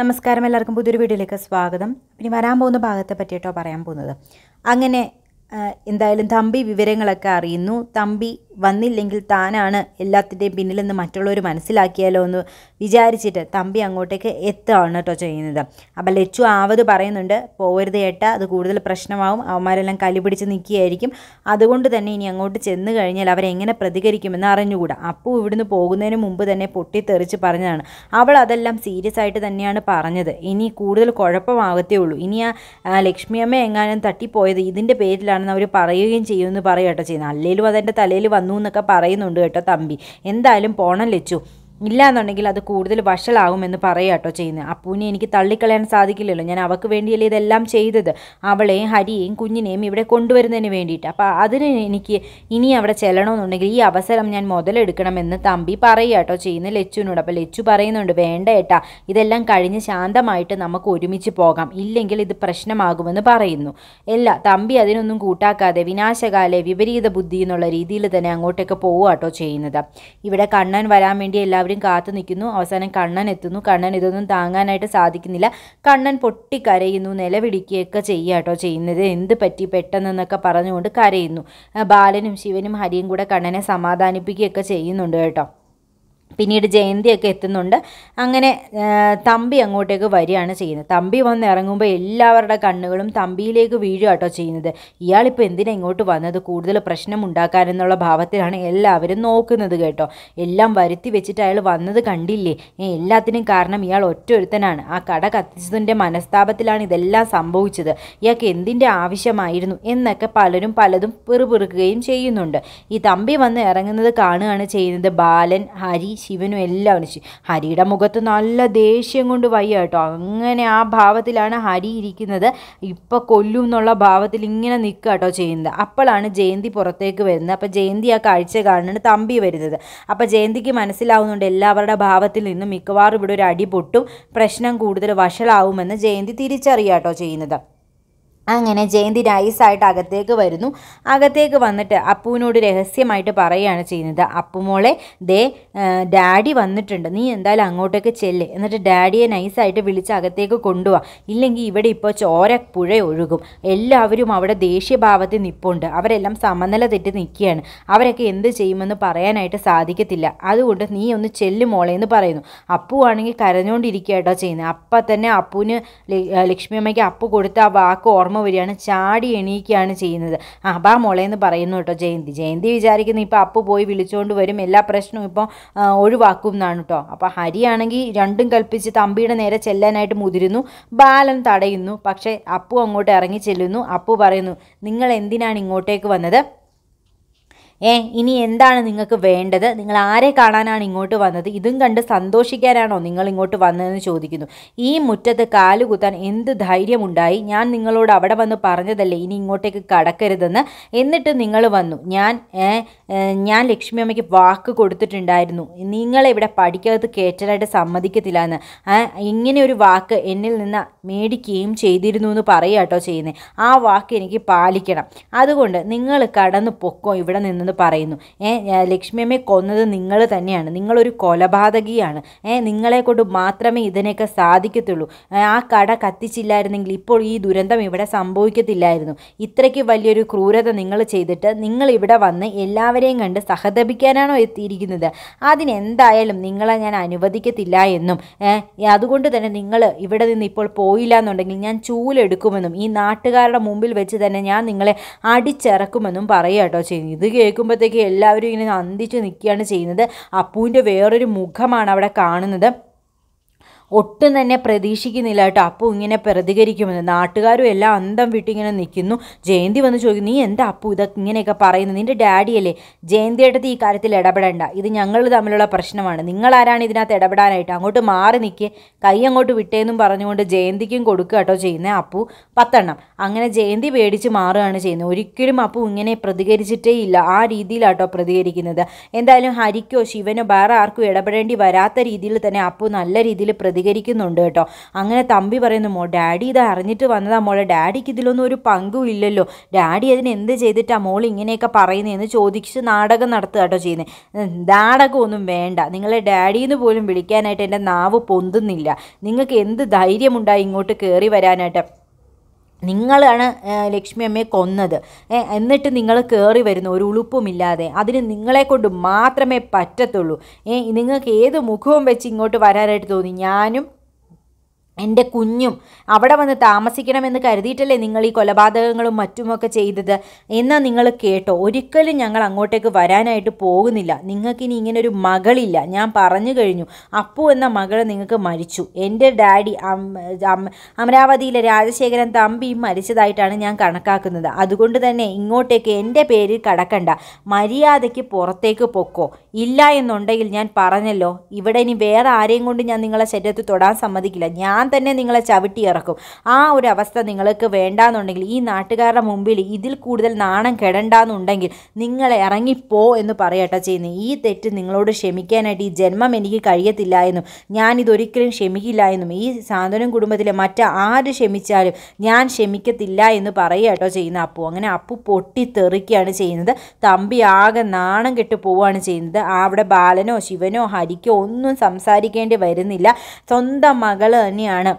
നമസ്കാരം എല്ലാവർക്കും പുതിയൊരു വീഡിയോയിലേക്ക് സ്വാഗതം ഇനി വരാൻ പോകുന്ന ഭാഗത്തെ പറ്റിയിട്ടോ പറയാൻ പോകുന്നത് അങ്ങനെ എന്തായാലും തമ്പി വിവരങ്ങളൊക്കെ അറിയുന്നു തമ്പി വന്നില്ലെങ്കിൽ താനാണ് എല്ലാത്തിൻ്റെയും പിന്നിലെന്ന് മറ്റുള്ളവർ മനസ്സിലാക്കിയാലോ എന്ന് വിചാരിച്ചിട്ട് തമ്പി അങ്ങോട്ടേക്ക് എത്തുകയാണ് കേട്ടോ ചെയ്യുന്നത് അപ്പം ലച്ചു ആവത് പറയുന്നുണ്ട് പോകരുത് ഏട്ട അത് കൂടുതൽ പ്രശ്നമാവും അവന്മാരെല്ലാം കലി പിടിച്ച് നിൽക്കുകയായിരിക്കും അതുകൊണ്ട് തന്നെ ഇനി അങ്ങോട്ട് ചെന്ന് കഴിഞ്ഞാൽ അവരെങ്ങനെ പ്രതികരിക്കുമെന്ന് അറിഞ്ഞുകൂടാ അപ്പു ഇവിടുന്ന് പോകുന്നതിന് മുമ്പ് തന്നെ പൊട്ടിത്തെറിച്ച് പറഞ്ഞതാണ് അവൾ അതെല്ലാം സീരിയസ് ആയിട്ട് തന്നെയാണ് പറഞ്ഞത് ഇനി കൂടുതൽ കുഴപ്പമാകത്തേ ഉള്ളൂ ഇനി ആ ലക്ഷ്മിയമ്മ എങ്ങാനും തട്ടിപ്പോയത് ഇതിൻ്റെ പേരിലാണ് ആണെന്ന് അവർ പറയുകയും എന്ന് പറയട്ടോ ചെയ്യുന്നത് അല്ലേലും അതെൻ്റെ തലയിൽ വന്നു എന്നൊക്കെ പറയുന്നുണ്ട് കേട്ടോ തമ്പി എന്തായാലും പോണം ലച്ചു ഇല്ലാന്നുണ്ടെങ്കിൽ അത് കൂടുതൽ വഷളാവുമെന്ന് പറയുക കേട്ടോ ചെയ്യുന്നത് അപ്പൂനെ എനിക്ക് തള്ളിക്കളയാൻ സാധിക്കില്ലല്ലോ ഞാൻ അവൾക്ക് വേണ്ടിയല്ലേ ഇതെല്ലാം ചെയ്തത് അവളെയും ഹരിയെയും കുഞ്ഞിനെയും ഇവിടെ കൊണ്ടുവരുന്നതിന് വേണ്ടിയിട്ട് അപ്പോൾ അതിന് എനിക്ക് ഇനി അവിടെ ചെല്ലണമെന്നുണ്ടെങ്കിൽ ഈ അവസരം ഞാൻ മുതലെടുക്കണമെന്ന് തമ്പി പറയുക കേട്ടോ ചെയ്യുന്ന ലച്ചുവിനോട് അപ്പോൾ ലച്ചു പറയുന്നുണ്ട് വേണ്ട ഏട്ടാ ഇതെല്ലാം കഴിഞ്ഞ് ശാന്തമായിട്ട് നമുക്ക് ഒരുമിച്ച് പോകാം ഇല്ലെങ്കിൽ ഇത് പ്രശ്നമാകുമെന്ന് പറയുന്നു അല്ല തമ്പി അതിനൊന്നും കൂട്ടാക്കാതെ വിനാശകാലെ വിപരീത ബുദ്ധി എന്നുള്ള രീതിയിൽ തന്നെ അങ്ങോട്ടേക്ക് പോവുക കേട്ടോ ചെയ്യുന്നത് ഇവിടെ കണ്ണൻ വരാൻ വേണ്ടി എല്ലാവരും എല്ലാവരും കാത്തു നിൽക്കുന്നു അവസാനം കണ്ണൻ എത്തുന്നു കണ്ണൻ ഇതൊന്നും താങ്ങാനായിട്ട് സാധിക്കുന്നില്ല കണ്ണൻ പൊട്ടി കരയുന്നു നിലവിളിക്കുകയൊക്കെ ചെയ്യുക കേട്ടോ ചെയ്യുന്നത് എന്ത് പറ്റി പെട്ടെന്നെന്നൊക്കെ പറഞ്ഞുകൊണ്ട് കരയുന്നു ബാലനും ശിവനും ഹരിയും കൂടെ കണ്ണനെ സമാധാനിപ്പിക്കുകയൊക്കെ ചെയ്യുന്നുണ്ട് കേട്ടോ പിന്നീട് ജയന്തിയൊക്കെ എത്തുന്നുണ്ട് അങ്ങനെ തമ്പി അങ്ങോട്ടേക്ക് വരികയാണ് ചെയ്യുന്നത് തമ്പി വന്ന് ഇറങ്ങുമ്പോൾ എല്ലാവരുടെ കണ്ണുകളും തമ്പിയിലേക്ക് വീഴുക കേട്ടോ ചെയ്യുന്നത് ഇയാളിപ്പോൾ എന്തിനാ ഇങ്ങോട്ട് വന്നത് കൂടുതൽ പ്രശ്നം ഉണ്ടാക്കാനെന്നുള്ള ഭാവത്തിലാണ് എല്ലാവരും നോക്കുന്നത് കേട്ടോ എല്ലാം വരുത്തി വെച്ചിട്ട് അയാൾ വന്നത് കണ്ടില്ലേ എല്ലാത്തിനും കാരണം ഇയാൾ ഒറ്റൊരുത്തനാണ് ആ കട കത്തിച്ചതിൻ്റെ മനസ്താപത്തിലാണ് ഇതെല്ലാം സംഭവിച്ചത് ഇയാൾക്ക് എന്തിൻ്റെ ആവശ്യമായിരുന്നു എന്നൊക്കെ പലരും പലതും പിറുപിറുക്കുകയും ചെയ്യുന്നുണ്ട് ഈ തമ്പി വന്ന് ഇറങ്ങുന്നത് കാണുകയാണ് ചെയ്യുന്നത് ബാലൻ ഹരി ശിവനും എല്ലാവരും ഹരിയുടെ മുഖത്ത് നല്ല ദേഷ്യം കൊണ്ട് വയ്യ കേട്ടോ അങ്ങനെ ആ ഭാവത്തിലാണ് ഹരി ഇരിക്കുന്നത് ഇപ്പം കൊല്ലും എന്നുള്ള ഭാവത്തിൽ ഇങ്ങനെ നിൽക്കുക കേട്ടോ ചെയ്യുന്നത് അപ്പോഴാണ് ജയന്തി പുറത്തേക്ക് വരുന്നത് അപ്പോൾ ജയന്തി ആ കാഴ്ച കാണുന്നുണ്ട് തമ്പി വരുന്നത് അപ്പോൾ ജയന്തിക്ക് മനസ്സിലാവുന്നുണ്ട് എല്ലാവരുടെ ഭാവത്തിൽ നിന്നും മിക്കവാറും ഇവിടെ ഒരു അടി പൊട്ടും പ്രശ്നം കൂടുതൽ വഷളാവുമെന്ന് ജയന്തി തിരിച്ചറിയാട്ടോ ചെയ്യുന്നത് അങ്ങനെ ജയന്തി നൈസായിട്ട് അകത്തേക്ക് വരുന്നു അകത്തേക്ക് വന്നിട്ട് അപ്പുവിനോട് രഹസ്യമായിട്ട് പറയുകയാണ് ചെയ്യുന്നത് അപ്പുമോളെ ദേ ഡാഡി വന്നിട്ടുണ്ട് നീ എന്തായാലും അങ്ങോട്ടേക്ക് ചെല്ല് എന്നിട്ട് ഡാഡിയെ നൈസായിട്ട് വിളിച്ച് അകത്തേക്ക് കൊണ്ടുപോവാ ഇല്ലെങ്കിൽ ഇവിടെ ഇപ്പോൾ ചോര പുഴ ഒഴുകും എല്ലാവരും അവിടെ ദേഷ്യഭാവത്തിൽ നിപ്പുണ്ട് അവരെല്ലാം സമനില തെറ്റി നിൽക്കുകയാണ് അവരൊക്കെ എന്ത് ചെയ്യുമെന്ന് പറയാനായിട്ട് സാധിക്കത്തില്ല അതുകൊണ്ട് നീ ഒന്ന് ചെല്ല് മോളെ എന്ന് പറയുന്നു അപ്പു ആണെങ്കിൽ കരഞ്ഞുകൊണ്ടിരിക്കുക കേട്ടോ ചെയ്യുന്നത് അപ്പം തന്നെ അപ്പുവിന് ലക്ഷ്മി അമ്മയ്ക്ക് അപ്പു കൊടുത്ത ആ വാക്ക് ഓർമ്മ ഓർമ്മ വരികയാണ് ചാടി എണീക്കുകയാണ് ചെയ്യുന്നത് ആ ബാ മോളെ എന്ന് പറയുന്നു കേട്ടോ ജയന്തി ജയന്തി വിചാരിക്കുന്നു ഇപ്പോൾ അപ്പു പോയി വിളിച്ചുകൊണ്ട് വരും എല്ലാ പ്രശ്നവും ഇപ്പോൾ ഒഴിവാക്കും എന്നാണ് കേട്ടോ അപ്പോൾ ഹരിയാണെങ്കിൽ രണ്ടും കൽപ്പിച്ച് തമ്പിയുടെ നേരെ ചെല്ലാനായിട്ട് മുതിരുന്നു ബാലൻ തടയുന്നു പക്ഷേ അപ്പു അങ്ങോട്ട് ഇറങ്ങി ചെല്ലുന്നു അപ്പു പറയുന്നു നിങ്ങൾ എന്തിനാണ് ഇങ്ങോട്ടേക്ക് വന്നത് ഏ ഇനി എന്താണ് നിങ്ങൾക്ക് വേണ്ടത് നിങ്ങൾ ആരെ കാണാനാണ് ഇങ്ങോട്ട് വന്നത് ഇതും കണ്ട് സന്തോഷിക്കാനാണോ നിങ്ങൾ ഇങ്ങോട്ട് വന്നതെന്ന് ചോദിക്കുന്നു ഈ മുറ്റത്ത് കാലുകുത്താൻ എന്ത് ധൈര്യമുണ്ടായി ഞാൻ നിങ്ങളോട് അവിടെ വന്ന് പറഞ്ഞതല്ലേ ഇനി ഇങ്ങോട്ടേക്ക് കടക്കരുതെന്ന് എന്നിട്ട് നിങ്ങൾ വന്നു ഞാൻ ഞാൻ ലക്ഷ്മി അമ്മയ്ക്ക് വാക്ക് കൊടുത്തിട്ടുണ്ടായിരുന്നു നിങ്ങളിവിടെ ഇവിടെ പഠിക്കകത്ത് സമ്മതിക്കത്തില്ല എന്ന് ഇങ്ങനെ ഒരു വാക്ക് എന്നിൽ നിന്ന് മേടിക്കുകയും ചെയ്തിരുന്നു എന്ന് പറയുക കേട്ടോ ചെയ്യുന്നത് ആ വാക്ക് എനിക്ക് പാലിക്കണം അതുകൊണ്ട് നിങ്ങൾ കടന്ന് പൊക്കോ ഇവിടെ നിന്ന് എന്ന് പറയുന്നു ഏ ലക്ഷ്മിയമ്മയെ കൊന്നത് നിങ്ങൾ തന്നെയാണ് നിങ്ങളൊരു കൊലപാതകിയാണ് ഏ നിങ്ങളെ കൊണ്ട് മാത്രമേ ഇതിനൊക്കെ സാധിക്കത്തുള്ളൂ ആ കട കത്തിച്ചില്ലായിരുന്നെങ്കിൽ ഇപ്പോൾ ഈ ദുരന്തം ഇവിടെ സംഭവിക്കത്തില്ലായിരുന്നു ഇത്രയ്ക്ക് വലിയൊരു ക്രൂരത നിങ്ങൾ ചെയ്തിട്ട് നിങ്ങൾ ഇവിടെ വന്ന് എല്ലാവരെയും കണ്ട് സഹതപിക്കാനാണോ എത്തിയിരിക്കുന്നത് അതിനെന്തായാലും നിങ്ങളെ ഞാൻ അനുവദിക്കത്തില്ല എന്നും അതുകൊണ്ട് തന്നെ നിങ്ങൾ ഇവിടെ നിന്ന് ഇപ്പോൾ പോയില്ല എന്നുണ്ടെങ്കിൽ ഞാൻ ചൂലെടുക്കുമെന്നും ഈ നാട്ടുകാരുടെ മുമ്പിൽ വെച്ച് തന്നെ ഞാൻ നിങ്ങളെ അടിച്ചിറക്കുമെന്നും പറയുക കേട്ടോ ചെയ്യുന്നു ഇത് കേൾക്കുമ്പോഴത്തേക്ക് എല്ലാവരും ഇങ്ങനെ അന്തിച്ച് നിൽക്കുകയാണ് ചെയ്യുന്നത് അപ്പുവിൻ്റെ വേറൊരു മുഖമാണ് അവിടെ കാണുന്നത് ഒട്ടും തന്നെ പ്രതീക്ഷിക്കുന്നില്ല കേട്ടോ അപ്പു ഇങ്ങനെ പ്രതികരിക്കുമെന്ന് നാട്ടുകാരും എല്ലാം അന്തം വിട്ടിങ്ങനെ നിൽക്കുന്നു ജയന്തി വന്ന് ചോദിക്കും നീ എന്താ അപ്പു ഇതൊക്കെ ഇങ്ങനെയൊക്കെ പറയുന്നത് നിൻ്റെ ഡാഡിയല്ലേ ജയന്തിയുടെ ഈ കാര്യത്തിൽ ഇടപെടേണ്ട ഇത് ഞങ്ങൾ തമ്മിലുള്ള പ്രശ്നമാണ് നിങ്ങളാരാണ് ഇതിനകത്ത് ഇടപെടാനായിട്ട് അങ്ങോട്ട് മാറി നിൽക്കുക കൈ അങ്ങോട്ട് വിട്ടേന്നും പറഞ്ഞുകൊണ്ട് ജയന്തിക്കും കൊടുക്കുക കേട്ടോ ചെയ്യുന്നത് അപ്പു പത്തെണ്ണം അങ്ങനെ ജയന്തി പേടിച്ച് മാറുകയാണ് ചെയ്യുന്നത് ഒരിക്കലും അപ്പു ഇങ്ങനെ പ്രതികരിച്ചിട്ടേ ഇല്ല ആ രീതിയിലാട്ടോ പ്രതികരിക്കുന്നത് എന്തായാലും ഹരിക്കോ ശിവനോ വേറെ ആർക്കും ഇടപെടേണ്ടി വരാത്ത രീതിയിൽ തന്നെ അപ്പു നല്ല രീതിയിൽ പ്രതി പ്രതികരിക്കുന്നുണ്ട് കേട്ടോ അങ്ങനെ തമ്പി പറയുന്നു മോ ഡാഡി ഇത് അറിഞ്ഞിട്ട് വന്നതാ മോളെ ഡാഡിക്ക് ഇതിലൊന്നും ഒരു പങ്കും ഇല്ലല്ലോ ഡാഡി അതിന് എന്ത് ചെയ്തിട്ടാ മോൾ ഇങ്ങനെയൊക്കെ പറയുന്നതെന്ന് ചോദിച്ച് നാടകം നടത്തുക കേട്ടോ ചെയ്യുന്നത് നാടകമൊന്നും വേണ്ട നിങ്ങളെ ഡാഡിന്ന് പോലും വിളിക്കാനായിട്ട് എൻ്റെ നാവ് പൊന്തുന്നില്ല നിങ്ങൾക്ക് എന്ത് ധൈര്യമുണ്ടായി ഇങ്ങോട്ട് കയറി വരാനായിട്ട് നിങ്ങളാണ് ലക്ഷ്മി അമ്മയെ കൊന്നത് എന്നിട്ട് നിങ്ങൾ കയറി വരുന്നു ഒരു ഉളുപ്പുമില്ലാതെ അതിന് നിങ്ങളെ കൊണ്ട് മാത്രമേ പറ്റത്തുള്ളൂ നിങ്ങൾക്ക് ഏത് മുഖവും വെച്ച് ഇങ്ങോട്ട് വരാനായിട്ട് തോന്നി ഞാനും എൻ്റെ കുഞ്ഞും അവിടെ വന്ന് താമസിക്കണമെന്ന് കരുതിയിട്ടല്ലേ നിങ്ങൾ ഈ കൊലപാതകങ്ങളും മറ്റുമൊക്കെ ചെയ്തത് എന്നാൽ നിങ്ങൾ കേട്ടോ ഒരിക്കലും ഞങ്ങൾ അങ്ങോട്ടേക്ക് വരാനായിട്ട് പോകുന്നില്ല നിങ്ങൾക്കിനി ഇങ്ങനൊരു മകളില്ല ഞാൻ പറഞ്ഞു കഴിഞ്ഞു അപ്പു എന്ന മകൾ നിങ്ങൾക്ക് മരിച്ചു എൻ്റെ ഡാഡി അമരാവതിയിലെ രാജശേഖരൻ തമ്പി മരിച്ചതായിട്ടാണ് ഞാൻ കണക്കാക്കുന്നത് അതുകൊണ്ട് തന്നെ ഇങ്ങോട്ടേക്ക് എൻ്റെ പേരിൽ കടക്കണ്ട മര്യാദയ്ക്ക് പുറത്തേക്ക് പൊക്കോ ഇല്ല എന്നുണ്ടെങ്കിൽ ഞാൻ പറഞ്ഞല്ലോ ഇവിടെ ഇനി വേറെ ആരെയും കൊണ്ട് ഞാൻ നിങ്ങളെ ശരീരത്ത് തൊടാൻ സമ്മതിക്കില്ല ഞാൻ ഞാൻ തന്നെ നിങ്ങളെ ചവിട്ടി ഇറക്കും ആ ഒരു അവസ്ഥ നിങ്ങൾക്ക് വേണ്ടാന്നുണ്ടെങ്കിൽ ഈ നാട്ടുകാരുടെ മുമ്പിൽ ഇതിൽ കൂടുതൽ നാണം കെടണ്ടാന്നുണ്ടെങ്കിൽ നിങ്ങൾ ഇറങ്ങിപ്പോ എന്ന് പറയട്ടെ ചെയ്യുന്നത് ഈ തെറ്റ് നിങ്ങളോട് ക്ഷമിക്കാനായിട്ട് ഈ ജന്മം എനിക്ക് കഴിയത്തില്ല എന്നും ഇതൊരിക്കലും ക്ഷമിക്കില്ല എന്നും ഈ സാന്ത്വനം കുടുംബത്തിലെ ആര് ക്ഷമിച്ചാലും ഞാൻ ക്ഷമിക്കത്തില്ല എന്ന് പറയട്ടോ ചെയ്യുന്ന അപ്പു അങ്ങനെ അപ്പു പൊട്ടിത്തെറിക്കുകയാണ് ചെയ്യുന്നത് തമ്പി ആകെ നാണം കെട്ട് പോവുകയാണ് ചെയ്യുന്നത് അവിടെ ബാലനോ ശിവനോ ഹരിക്കോ ഒന്നും സംസാരിക്കേണ്ടി വരുന്നില്ല സ്വന്തം മകൾ തന്നെയാണ് ആണ്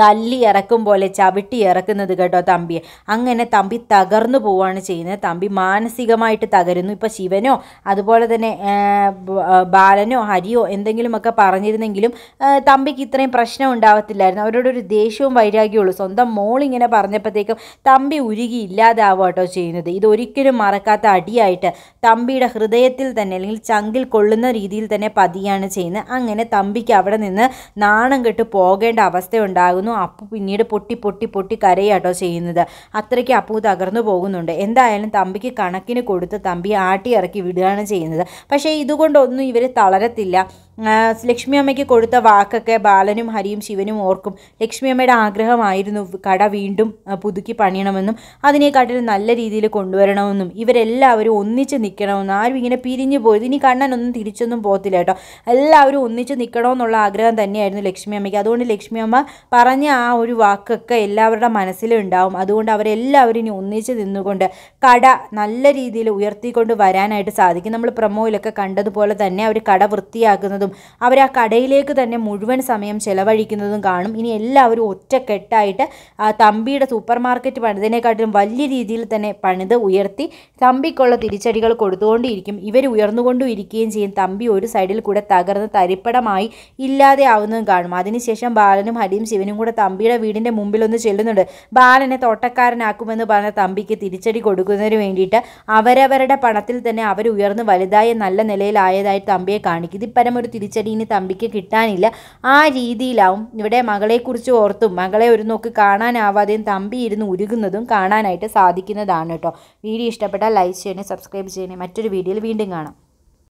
തല്ലി ഇറക്കും പോലെ ചവിട്ടി ഇറക്കുന്നത് കേട്ടോ തമ്പി അങ്ങനെ തമ്പി തകർന്നു പോവുകയാണ് ചെയ്യുന്നത് തമ്പി മാനസികമായിട്ട് തകരുന്നു ഇപ്പോൾ ശിവനോ അതുപോലെ തന്നെ ബാലനോ ഹരിയോ എന്തെങ്കിലുമൊക്കെ പറഞ്ഞിരുന്നെങ്കിലും തമ്പിക്ക് ഇത്രയും പ്രശ്നം ഉണ്ടാവത്തില്ലായിരുന്നു അവരോടൊരു ദേഷ്യവും വൈരാഗ്യമുള്ളൂ സ്വന്തം മോളിങ്ങനെ പറഞ്ഞപ്പോഴത്തേക്കും തമ്പി ഉരുകി ഇല്ലാതാവുക കേട്ടോ ചെയ്യുന്നത് ഇതൊരിക്കലും മറക്കാത്ത അടിയായിട്ട് തമ്പിയുടെ ഹൃദയത്തിൽ തന്നെ അല്ലെങ്കിൽ ചങ്കിൽ കൊള്ളുന്ന രീതിയിൽ തന്നെ പതിയാണ് ചെയ്യുന്നത് അങ്ങനെ തമ്പിക്ക് അവിടെ നിന്ന് നാണം കെട്ട് പോകേണ്ട അവസ്ഥ ഉണ്ടാകുന്നു ഒന്നും അപ്പു പിന്നീട് പൊട്ടി പൊട്ടി പൊട്ടി കരയാട്ടോ ചെയ്യുന്നത് അത്രയ്ക്ക് അപ്പു തകർന്നു പോകുന്നുണ്ട് എന്തായാലും തമ്പിക്ക് കണക്കിന് കൊടുത്ത് തമ്പി ആട്ടി ഇറക്കി വിടുകയാണ് ചെയ്യുന്നത് പക്ഷേ ഇതുകൊണ്ടൊന്നും ഇവർ തളരത്തില്ല ലക്ഷ്മി അമ്മയ്ക്ക് കൊടുത്ത വാക്കൊക്കെ ബാലനും ഹരിയും ശിവനും ഓർക്കും ലക്ഷ്മി അമ്മയുടെ ആഗ്രഹമായിരുന്നു കട വീണ്ടും പുതുക്കി പണിയണമെന്നും അതിനെക്കാട്ടിലും നല്ല രീതിയിൽ കൊണ്ടുവരണമെന്നും ഇവരെല്ലാവരും ഒന്നിച്ച് നിൽക്കണമെന്നും ആരും ഇങ്ങനെ പിരിഞ്ഞു പോയത് ഇനി കണ്ണനൊന്നും തിരിച്ചൊന്നും പോകത്തില്ല കേട്ടോ എല്ലാവരും ഒന്നിച്ച് നിൽക്കണമെന്നുള്ള ആഗ്രഹം തന്നെയായിരുന്നു ലക്ഷ്മി അമ്മയ്ക്ക് അതുകൊണ്ട് ലക്ഷ്മി അമ്മ പറഞ്ഞ ആ ഒരു വാക്കൊക്കെ എല്ലാവരുടെ മനസ്സിലുണ്ടാവും അതുകൊണ്ട് അവരെല്ലാവരും ഇനി ഒന്നിച്ച് നിന്നുകൊണ്ട് കട നല്ല രീതിയിൽ ഉയർത്തിക്കൊണ്ട് വരാനായിട്ട് സാധിക്കും നമ്മൾ പ്രമോയിലൊക്കെ കണ്ടതുപോലെ തന്നെ അവർ കട വൃത്തിയാക്കുന്നതും പോകുന്നതും അവർ ആ കടയിലേക്ക് തന്നെ മുഴുവൻ സമയം ചിലവഴിക്കുന്നതും കാണും ഇനി എല്ലാവരും ഒറ്റക്കെട്ടായിട്ട് തമ്പിയുടെ സൂപ്പർ മാർക്കറ്റ് പണിതിനെക്കാട്ടിലും വലിയ രീതിയിൽ തന്നെ പണിത് ഉയർത്തി തമ്പിക്കുള്ള തിരിച്ചടികൾ കൊടുത്തുകൊണ്ടിരിക്കും ഇവർ ഉയർന്നുകൊണ്ടും ഇരിക്കുകയും ചെയ്യും തമ്പി ഒരു സൈഡിൽ കൂടെ തകർന്ന് തരിപ്പടമായി ഇല്ലാതെ ആവുന്നതും കാണും അതിനുശേഷം ബാലനും ഹരിയും ശിവനും കൂടെ തമ്പിയുടെ വീടിൻ്റെ മുമ്പിലൊന്ന് ചെല്ലുന്നുണ്ട് ബാലനെ തോട്ടക്കാരനാക്കുമെന്ന് പറഞ്ഞ തമ്പിക്ക് തിരിച്ചടി കൊടുക്കുന്നതിന് വേണ്ടിയിട്ട് അവരവരുടെ പണത്തിൽ തന്നെ അവർ ഉയർന്ന് വലുതായ നല്ല നിലയിലായതായി തമ്പിയെ കാണിക്കും ഇത് പരമൊരു തിരിച്ചടി ഇനി തമ്പിക്ക് കിട്ടാനില്ല ആ രീതിയിലാവും ഇവിടെ മകളെക്കുറിച്ച് ഓർത്തും മകളെ ഒരു നോക്ക് കാണാനാവാതെയും തമ്പി ഇരുന്ന് ഉരുകുന്നതും കാണാനായിട്ട് സാധിക്കുന്നതാണ് കേട്ടോ വീഡിയോ ഇഷ്ടപ്പെട്ടാൽ ലൈക്ക് ചെയ്യണേ സബ്സ്ക്രൈബ് ചെയ്യണേ മറ്റൊരു വീഡിയോയിൽ വീണ്ടും കാണാം